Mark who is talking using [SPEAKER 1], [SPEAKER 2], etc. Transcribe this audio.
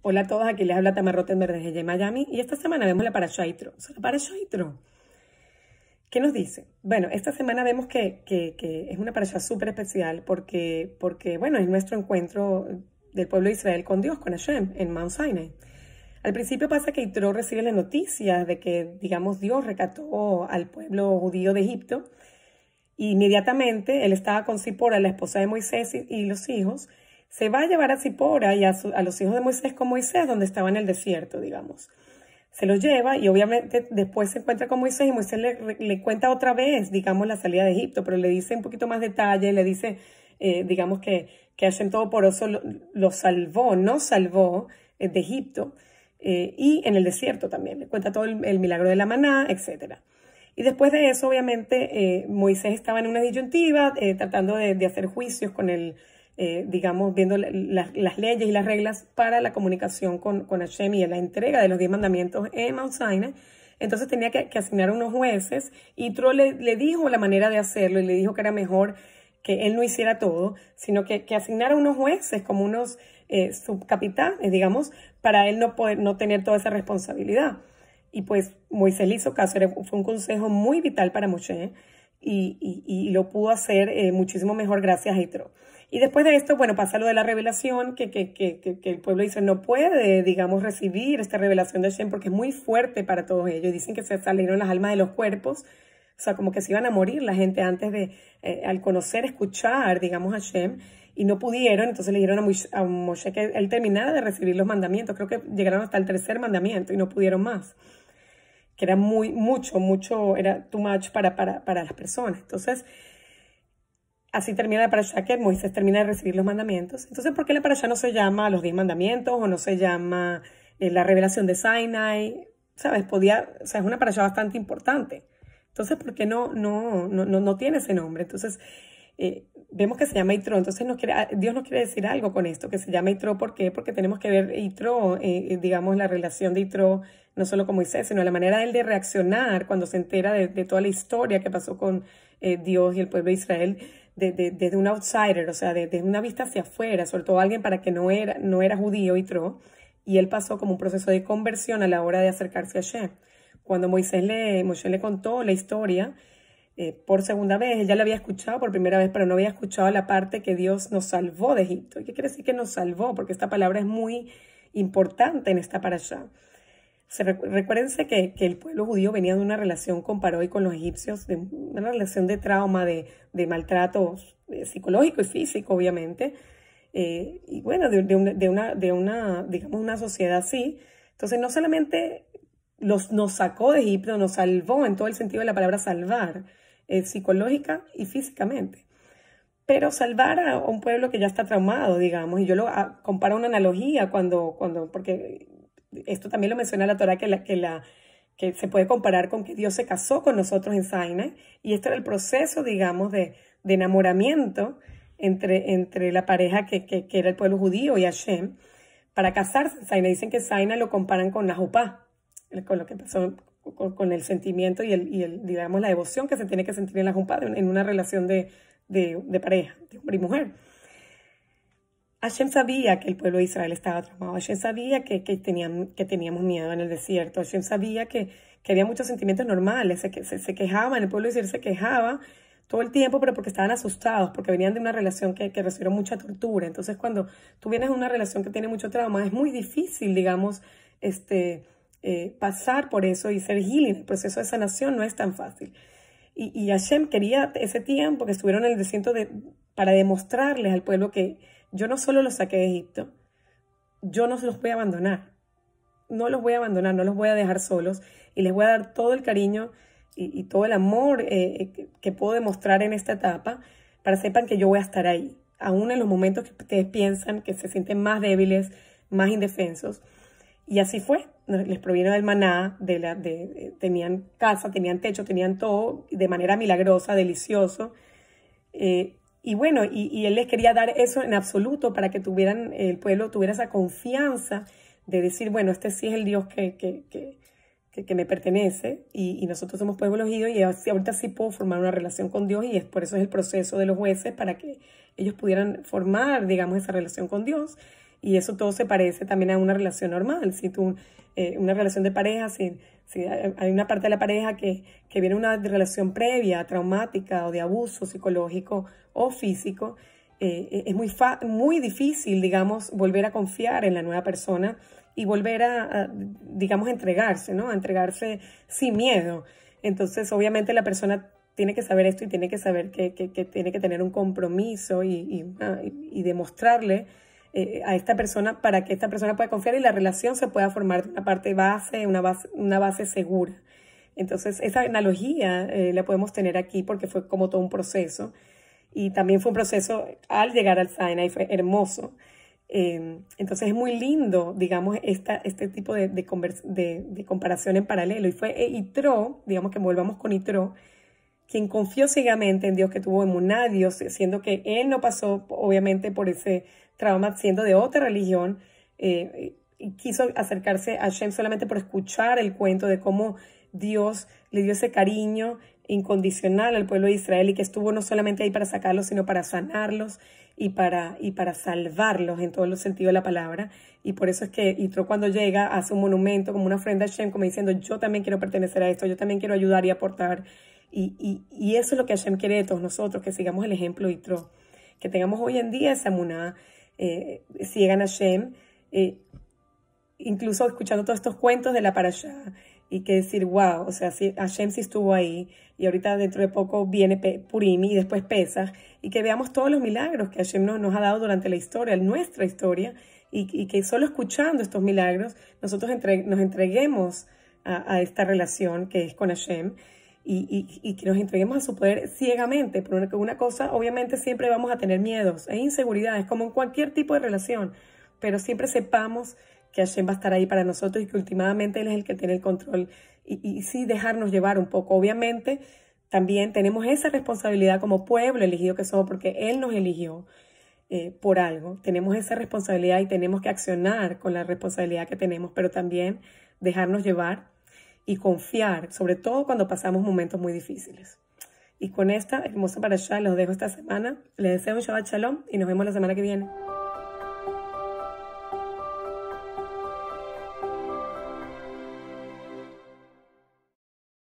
[SPEAKER 1] Hola a todos, aquí les habla Tamar Rottenberg desde Miami y esta semana vemos la Parashá Yitro. La ¿Qué nos dice? Bueno, esta semana vemos que, es una Parashá súper especial porque, porque, bueno, es nuestro encuentro del pueblo de Israel con Dios, con Hashem, en Mount Sinai. Al principio pasa que Itro recibe la noticia de que, digamos, Dios recató al pueblo judío de Egipto y inmediatamente él estaba con Zipora, la esposa de Moisés y los hijos, se va a llevar a Zipora y a, los hijos de Moisés con Moisés, donde estaba en el desierto, digamos. Se los lleva y obviamente después se encuentra con Moisés y Moisés le, cuenta otra vez, digamos, la salida de Egipto, pero le dice un poquito más detalle, le dice, eh, digamos, que, que todo por lo, los salvó, no salvó eh, de Egipto eh, y en el desierto también. Le cuenta todo el, milagro de la maná, etc. Y después de eso, obviamente, Moisés estaba en una disyuntiva tratando de, de hacer juicios con el eh, digamos, viendo las leyes y las reglas para la comunicación con, con Hashem y la entrega de los diez mandamientos en Mount Sinai. Entonces tenía que, que asignar unos jueces y Tro le, dijo la manera de hacerlo y le dijo que era mejor que él no hiciera todo, sino que, que asignara unos jueces como unos eh, subcapitanes, digamos, para él no, poder, no tener toda esa responsabilidad. Y pues Moisés le hizo caso, fue un consejo muy vital para Moshe y, lo pudo hacer eh, muchísimo mejor gracias a Tro y después de esto, bueno, pasa lo de la revelación, que, que, que, que el pueblo dice no puede, digamos, recibir esta revelación de Shem porque es muy fuerte para todos ellos. Dicen que se salieron las almas de los cuerpos, o sea, como que se iban a morir la gente antes de, eh, al conocer, escuchar, digamos, Shem y no pudieron, entonces le dijeron a Moshe, que él terminara de recibir los mandamientos, creo que llegaron hasta el tercer mandamiento y no pudieron más que era muy, mucho, mucho, era too much para, para, para las personas. Entonces, Así termina la parasha que Moisés termina de recibir los mandamientos. Entonces, ¿por qué la parasha no se llama los diez mandamientos o no se llama eh, la revelación de Sinai? ¿Sabes? Podía, o sea, es una parasha bastante importante. Entonces, ¿por qué no, no, no, no, tiene ese nombre? Entonces, eh, vemos que se llama Itro. Entonces, ah, Dios nos quiere decir algo con esto, que se llama Itro. ¿Por qué? Porque tenemos que ver Itro, eh, digamos, la relación de Itro, no solo con Moisés, sino la manera de él de reaccionar cuando se entera de toda la historia que pasó con Dios y el pueblo de Israel desde de, un outsider, o sea, desde una vista hacia afuera, sobre todo alguien para que no era, no era judío y tro, y él pasó como un proceso de conversión a la hora de acercarse a Shem. Cuando Moisés le, le contó la historia eh, por segunda vez, él ya la había escuchado por primera vez, pero no había escuchado la parte que Dios nos salvó de Egipto. qué quiere decir que nos salvó? Porque esta palabra es muy importante en esta para allá. Se recuérdense que, el pueblo judío venía de una relación con Paró y con los egipcios, de una relación de trauma, de, de maltrato eh, psicológico y físico, obviamente. Eh, y bueno, de, una, de, una, digamos, una sociedad así. Entonces, no solamente los, nos sacó de Egipto, nos salvó en todo el sentido de la palabra salvar, eh, psicológica y físicamente. Pero salvar a un pueblo que ya está traumado, digamos, y yo lo a, ah, comparo una analogía cuando, cuando, porque esto también lo menciona la Torah, que la, que la que se puede comparar con que Dios se casó con nosotros en Saina y este era el proceso, digamos, de, de enamoramiento entre, entre la pareja que, que, que, era el pueblo judío y Hashem para casarse en Dicen que Saina lo comparan con jupá con lo que pasó con, el sentimiento y, el, y el, digamos, la devoción que se tiene que sentir en la jupá en, en una relación de, de, de pareja, de hombre y mujer. Hashem sabía que el pueblo de Israel estaba traumado, Hashem sabía que, tenían, que teníamos miedo en el desierto, Hashem sabía que, había muchos sentimientos normales, se, quejaban, el pueblo de Israel se quejaba todo el tiempo, pero porque estaban asustados, porque venían de una relación que, que mucha tortura. Entonces, cuando tú vienes a una relación que tiene mucho trauma, es muy difícil, digamos, este, eh, pasar por eso y ser healing. El proceso de sanación no es tan fácil. Y, Hashem quería ese tiempo que estuvieron en el desierto de, para demostrarles al pueblo que, yo no solo los saqué de Egipto, yo no los voy a abandonar, no los voy a abandonar, no los voy a dejar solos y les voy a dar todo el cariño y, todo el amor eh, eh, que, puedo demostrar en esta etapa para que sepan que yo voy a estar ahí, aún en los momentos que ustedes piensan que se sienten más débiles, más indefensos. Y así fue, les provino del maná, de la, de, tenían casa, tenían techo, tenían todo de manera milagrosa, delicioso. Eh, y bueno, y, él les quería dar eso en absoluto para que tuvieran, el pueblo tuviera esa confianza de decir, bueno, este sí es el Dios que, que, que, que me pertenece y, nosotros somos pueblo elegido y ahorita sí puedo formar una relación con Dios y es por eso es el proceso de los jueces para que ellos pudieran formar, digamos, esa relación con Dios. Y eso todo se parece también a una relación normal. Si tú, eh, una relación de pareja, si, si, hay una parte de la pareja que, que viene una relación previa, traumática o de abuso psicológico o físico, eh, eh, es muy, muy difícil, digamos, volver a confiar en la nueva persona y volver a, digamos, entregarse, ¿no? A entregarse sin miedo. Entonces, obviamente la persona tiene que saber esto y tiene que saber que, tiene que tener un compromiso y, y ah, demostrarle eh, a esta persona para que esta persona pueda confiar y la relación se pueda formar de una parte base, una base, una base segura. Entonces, esa analogía eh, la podemos tener aquí porque fue como todo un proceso. Y también fue un proceso al llegar al y fue hermoso. Em, entonces es muy lindo, digamos, esta, este tipo de, de, comparación en paralelo. Y fue ITRO, eh, digamos que volvamos con ITRO, quien confió ciegamente en Dios, que tuvo en a Dios, siendo que él no pasó, obviamente, por ese trauma, siendo de otra religión, eh, quiso acercarse a Shem solamente por escuchar el cuento de cómo Dios le dio ese cariño incondicional al pueblo de Israel y que estuvo no solamente ahí para sacarlos, sino para sanarlos y para, y para salvarlos en todos los sentidos de la palabra. Y por eso es que cuando llega hace un monumento como una ofrenda a Shem como diciendo, yo también quiero pertenecer a esto, yo también quiero ayudar y aportar y, eso es lo que Hashem quiere de todos nosotros, que sigamos el ejemplo Yitro, que tengamos hoy en día esa muná eh, ciega a Hashem, eh, incluso escuchando todos estos cuentos de la para y que decir, wow, o sea, si Hashem sí estuvo ahí, y ahorita dentro de poco viene Purimi y después Pesas, y que veamos todos los milagros que Hashem nos, ha dado durante la historia, nuestra historia, y, que solo escuchando estos milagros nosotros nos entreguemos a, a esta relación que es con Hashem y, que nos entreguemos a su poder ciegamente. Por una cosa, obviamente siempre vamos a tener miedos, e inseguridades, como en cualquier tipo de relación, pero siempre sepamos que Hashem va a estar ahí para nosotros y que últimamente Él es el que tiene el control y, sí dejarnos llevar un poco. Obviamente también tenemos esa responsabilidad como pueblo elegido que somos porque Él nos eligió. Eh, por algo, tenemos esa responsabilidad y tenemos que accionar con la responsabilidad que tenemos, pero también dejarnos llevar y confiar, sobre todo cuando pasamos momentos muy difíciles. Y con esta hermosa para allá los dejo esta semana. Les deseo un Shabbat Shalom y nos vemos la semana que viene.